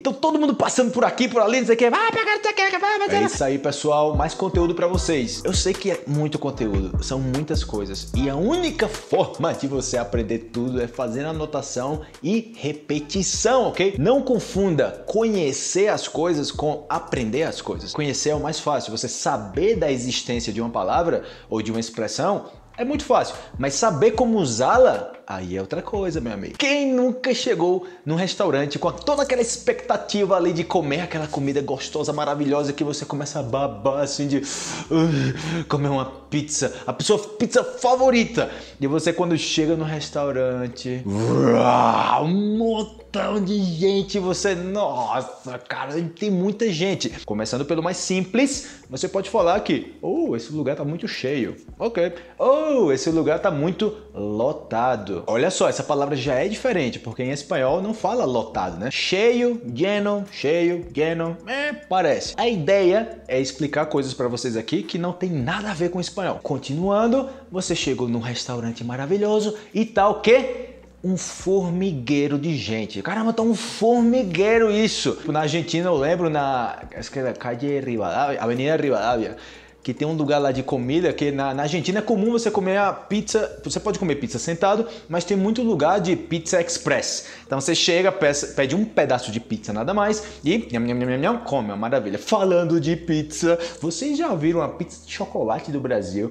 Então todo mundo passando por aqui, por ali, não sei o que, vai pegar, não sei vai bater. É isso aí, pessoal, mais conteúdo para vocês. Eu sei que é muito conteúdo, são muitas coisas, e a única forma de você aprender tudo é fazendo anotação e repetição, ok? Não confunda conhecer as coisas com aprender as coisas. Conhecer é o mais fácil, você saber da existência de uma palavra ou de uma expressão é muito fácil, mas saber como usá-la aí é outra coisa, meu amigo. Quem nunca chegou num restaurante com toda aquela expectativa ali de comer aquela comida gostosa, maravilhosa, que você começa a babar assim de uh, comer uma pizza, a sua pizza favorita. E você quando chega no restaurante, uau, um montão de gente, você, nossa, cara, tem muita gente. Começando pelo mais simples, você pode falar que, oh, esse lugar tá muito cheio. OK. Oh, esse lugar tá muito lotado. Olha só, essa palavra já é diferente, porque em espanhol não fala lotado, né? Cheio, lleno, cheio, lleno, é, parece. A ideia é explicar coisas para vocês aqui que não tem nada a ver com espanhol. Continuando, você chegou num restaurante maravilhoso e tal tá que um formigueiro de gente. Caramba, tá um formigueiro isso. Na Argentina, eu lembro na acho que era Calle Rivadavia, Avenida Rivadavia, que tem um lugar lá de comida, que na, na, Argentina é comum você comer a pizza, você pode comer pizza sentado, mas tem muito lugar de pizza express. Então você chega, peça, pede um pedaço de pizza, nada mais, e nham, nham, nham, nham, come, é uma maravilha. Falando de pizza, vocês já viram a pizza de chocolate do Brasil?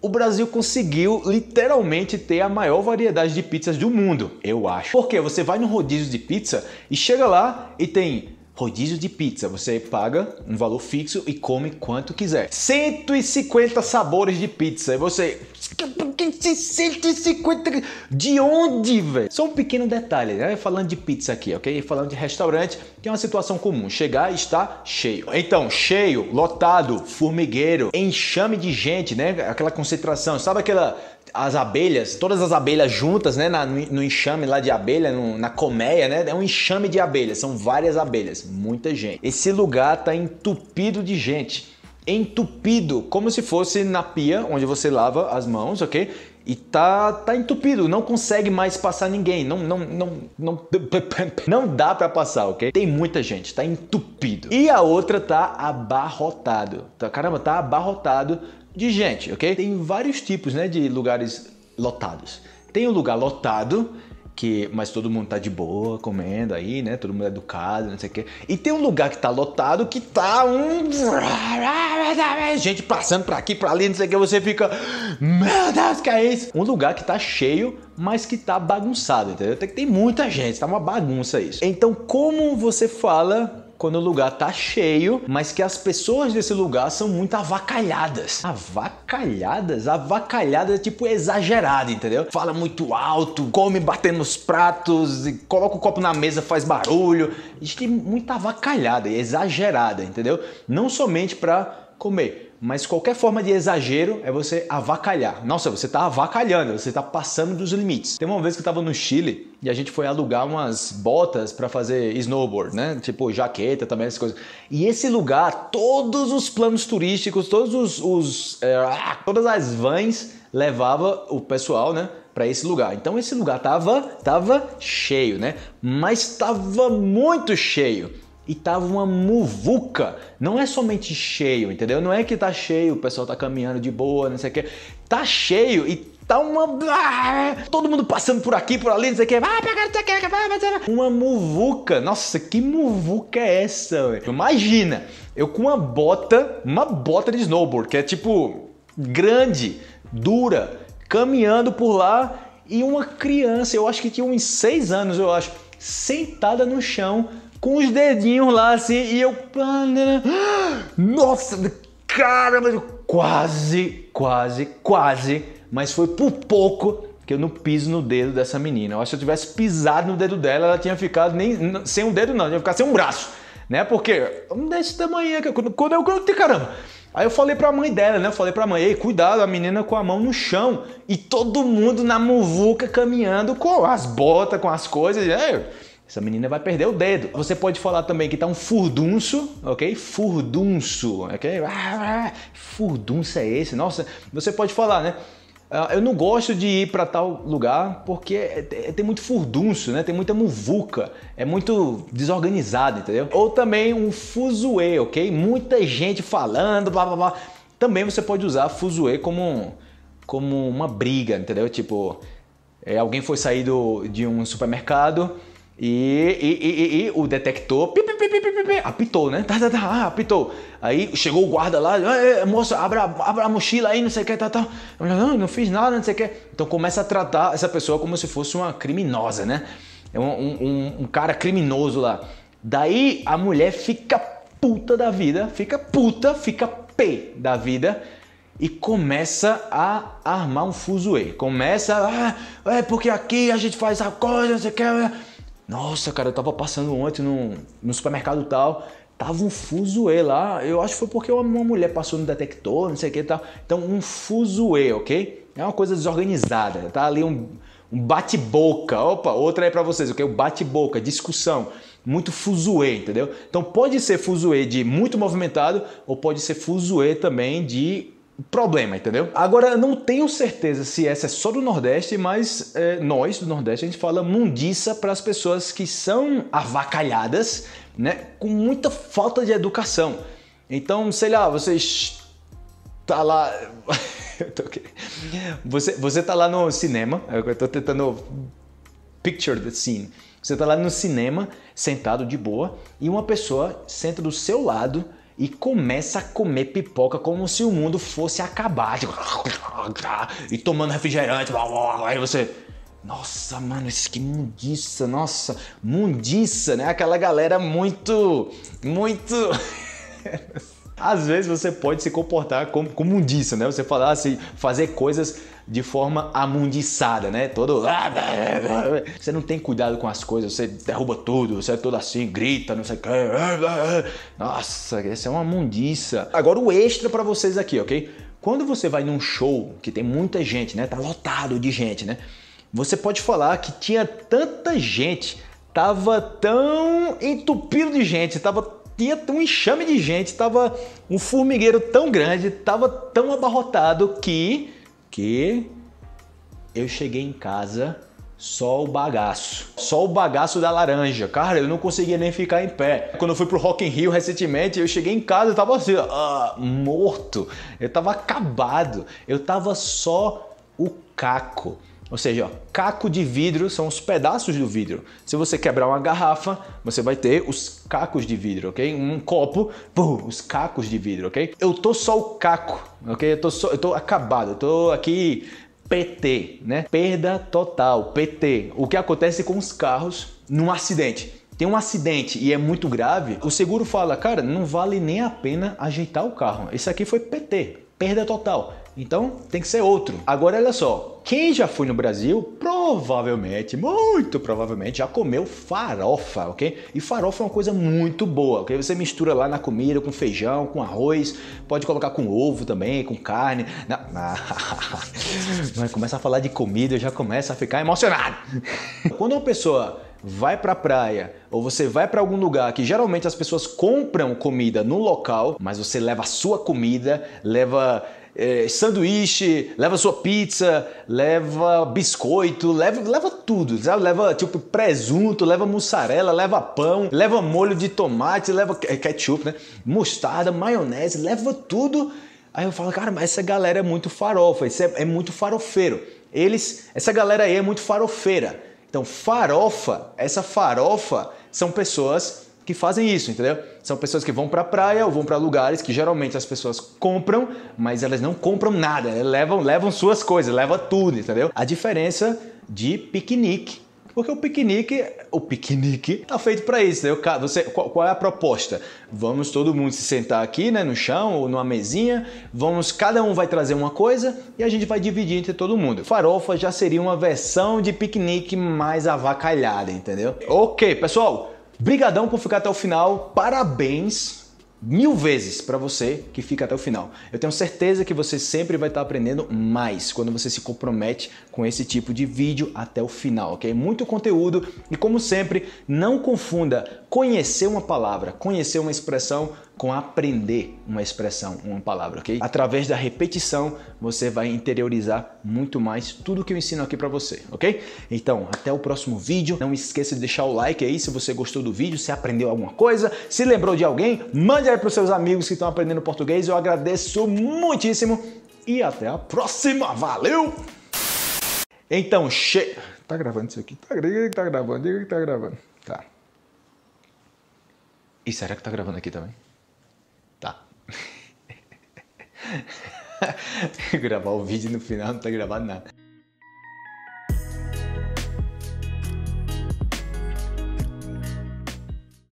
o Brasil conseguiu literalmente ter a maior variedade de pizzas do mundo, eu acho. Porque você vai no rodízio de pizza e chega lá e tem rodízio de pizza. Você paga um valor fixo e come quanto quiser. 150 sabores de pizza. E você. 150 de onde, velho? Só um pequeno detalhe, né? Falando de pizza aqui, ok? Falando de restaurante, que é uma situação comum. Chegar e estar cheio. Então, cheio, lotado, formigueiro, enxame de gente, né? Aquela concentração. Sabe aquela as abelhas, todas as abelhas juntas, né, na, no enxame lá de abelha, no, na colmeia, né? É um enxame de abelhas, são várias abelhas, muita gente. Esse lugar tá entupido de gente, entupido, como se fosse na pia onde você lava as mãos, ok? E tá, tá entupido, não consegue mais passar ninguém, não, não, não, não, não dá para passar, ok? Tem muita gente, tá entupido. E a outra tá abarrotado, tá, caramba, tá abarrotado de gente, ok? Tem vários tipos né, de lugares lotados. Tem o um lugar lotado, que mas todo mundo tá de boa comendo aí, né? Todo mundo é educado, não sei o quê. E tem um lugar que tá lotado que tá um gente passando para aqui, para ali, não sei o que, você fica, meu Deus, que é isso? Um lugar que tá cheio, mas que tá bagunçado, entendeu? Tem, tem muita gente, tá uma bagunça isso. Então, como você fala quando o lugar tá cheio, mas que as pessoas desse lugar são muito avacalhadas. Avacalhadas? Avacalhada é tipo exagerada, entendeu? Fala muito alto, come batendo nos pratos, coloca o copo na mesa, faz barulho. Gente, é muito avacalhada, exagerada, entendeu? Não somente para comer mas qualquer forma de exagero é você avacalhar. Nossa, você está avacalhando, você está passando dos limites. Tem uma vez que eu estava no Chile e a gente foi alugar umas botas para fazer snowboard, né? Tipo jaqueta também, essas coisas. E esse lugar, todos os planos turísticos, todos os, os é, ah, todas as vans levava o pessoal, né? para esse lugar. Então esse lugar tava, tava cheio, né? Mas tava muito cheio e tava uma muvuca. Não é somente cheio, entendeu? Não é que tá cheio, o pessoal tá caminhando de boa, não sei o que. Tá cheio e tá uma. Todo mundo passando por aqui, por ali, não sei o que. Uma muvuca. Nossa, que muvuca é essa, Imagina, eu com uma bota, uma bota de snowboard, que é tipo grande, dura, caminhando por lá e uma criança, eu acho que tinha uns seis anos, eu acho, sentada no chão com os dedinhos lá assim e eu. Nossa, caramba, quase, quase, quase, mas foi por pouco que eu não piso no dedo dessa menina. Eu acho que se eu tivesse pisado no dedo dela, ela tinha ficado nem sem um dedo, não, tinha ficado sem um braço, né? Porque desse tamanho que quando, quando eu cantei, caramba. Aí eu falei pra mãe dela, né? Eu falei pra mãe, ei, cuidado, a menina com a mão no chão e todo mundo na muvuca caminhando com as botas, com as coisas. E, é, essa menina vai perder o dedo. Você pode falar também que tá um furdunço, ok? Furdunço, ok? Furdunço é esse? Nossa, você pode falar, né? Ah, eu não gosto de ir para tal lugar porque é, é, é, tem muito furdunço, né? Tem muita muvuca, é muito desorganizado, entendeu? Ou também um fuzuê, ok? Muita gente falando, blá blá blá. Também você pode usar fuzuê como, como uma briga, entendeu? Tipo, alguém foi sair do, de um supermercado e, e, e, e, o detector pi, pi, pi, apitou, né? Tá, tá, tá, ah, apitou. Aí chegou o guarda lá, moça, abra, abra a mochila aí, não sei o que, tá, tá. não, não fiz nada, não sei o que. Então começa a tratar essa pessoa como se fosse uma criminosa, né? É um, um, um, cara criminoso lá. Daí a mulher fica puta da vida, fica puta, fica p da vida e começa a armar um fuzuê. Começa, ah, é porque aqui a gente faz a coisa, não sei o que é, é. Nossa, cara, eu tava passando ontem no, no supermercado tal, tava um fuzuê lá. Eu acho que foi porque uma mulher passou no detector, não sei o que e tal. Então, um fuzuê, ok? É uma coisa desorganizada, tá ali um, um bate-boca. Opa, outra aí para vocês, ok? O bate-boca, discussão. Muito fuzuê, entendeu? Então pode ser fuzuê de muito movimentado ou pode ser fuzuê também de problema, entendeu? Agora, não tenho certeza se essa é só do Nordeste, mas é, nós do Nordeste a gente fala mundiça para as pessoas que são avacalhadas, né, com muita falta de educação. Então, sei lá, vocês tá lá você você tá lá no cinema, é eu tô tentando picture the scene. Você tá lá no cinema, sentado de boa, e uma pessoa senta do seu lado e começa a comer pipoca como se o mundo fosse acabar. Tipo, e tomando refrigerante. Aí você. Nossa, mano, isso que mundiça, nossa, mundiça, né? Aquela galera muito. Muito. Às vezes você pode se comportar como, como mundiça, né? Você falar assim, fazer coisas de forma amundiçada, né? Todo. Ah, ah, ah, você não tem cuidado com as coisas, você derruba tudo, você é todo assim, grita, não sei o que. Nossa, essa é uma mundiça. Agora o extra para vocês aqui, ok? Quando você vai num show que tem muita gente, né? Tá lotado de gente, né? Você pode falar que tinha tanta gente, tava tão entupido de gente, tava tinha um enxame de gente, tava um formigueiro tão grande, tava tão abarrotado que que eu cheguei em casa só o bagaço. Só o bagaço da laranja. Cara, eu não conseguia nem ficar em pé. Quando eu fui pro Rock in Rio recentemente, eu cheguei em casa, e tava assim, ah, morto. Eu tava acabado. Eu tava só o caco. Ou seja, ó, caco de vidro são os pedaços do vidro. Se você quebrar uma garrafa, você vai ter os cacos de vidro, ok? Um copo, pum, os cacos de vidro, ok? Eu tô só o caco, ok? Eu tô, só, eu tô acabado, eu tô aqui PT, né? Perda total, PT. O que acontece com os carros num acidente? tem um acidente e é muito grave, o seguro fala, cara, não vale nem a pena ajeitar o carro. Isso aqui foi PT, perda total. Então tem que ser outro. Agora olha só, quem já foi no Brasil provavelmente, muito provavelmente já comeu farofa, ok? E farofa é uma coisa muito boa, ok? Você mistura lá na comida com feijão, com arroz, pode colocar com ovo também, com carne. Não, não. começa a falar de comida, eu já começa a ficar emocionado. Quando uma pessoa vai para a praia ou você vai para algum lugar que geralmente as pessoas compram comida no local, mas você leva a sua comida, leva é, sanduíche, leva sua pizza, leva biscoito, leva, leva tudo, sabe? Leva tipo presunto, leva mussarela, leva pão, leva molho de tomate, leva ketchup, né? Mostarda, maionese, leva tudo. Aí eu falo, cara, mas essa galera é muito farofa, isso é, é muito farofeiro. Eles, essa galera aí é muito farofeira. Então, farofa, essa farofa são pessoas que fazem isso, entendeu? São pessoas que vão para a praia ou vão para lugares que geralmente as pessoas compram, mas elas não compram nada, elas levam, levam suas coisas, levam tudo, entendeu? A diferença de piquenique porque o piquenique, o piquenique tá feito para isso. Né? Você, qual, qual, é a proposta? Vamos todo mundo se sentar aqui, né, no chão ou numa mesinha. Vamos, cada um vai trazer uma coisa e a gente vai dividir entre todo mundo. Farofa já seria uma versão de piquenique mais avacalhada, entendeu? Ok, pessoal. Brigadão por ficar até o final. Parabéns mil vezes para você que fica até o final. Eu tenho certeza que você sempre vai estar tá aprendendo mais quando você se compromete com esse tipo de vídeo até o final, ok? Muito conteúdo e como sempre, não confunda conhecer uma palavra, conhecer uma expressão com aprender uma expressão, uma palavra, ok? Através da repetição, você vai interiorizar muito mais tudo que eu ensino aqui para você, ok? Então, até o próximo vídeo. Não esqueça de deixar o like aí se você gostou do vídeo, se aprendeu alguma coisa, se lembrou de alguém, mande aí para seus amigos que estão aprendendo português. Eu agradeço muitíssimo e até a próxima. Valeu! Então, che... Tá gravando isso aqui? Tá, diga que tá gravando, diga que tá gravando. Tá. E será que tá gravando aqui também? Gravar o vídeo no final não tá gravado nada.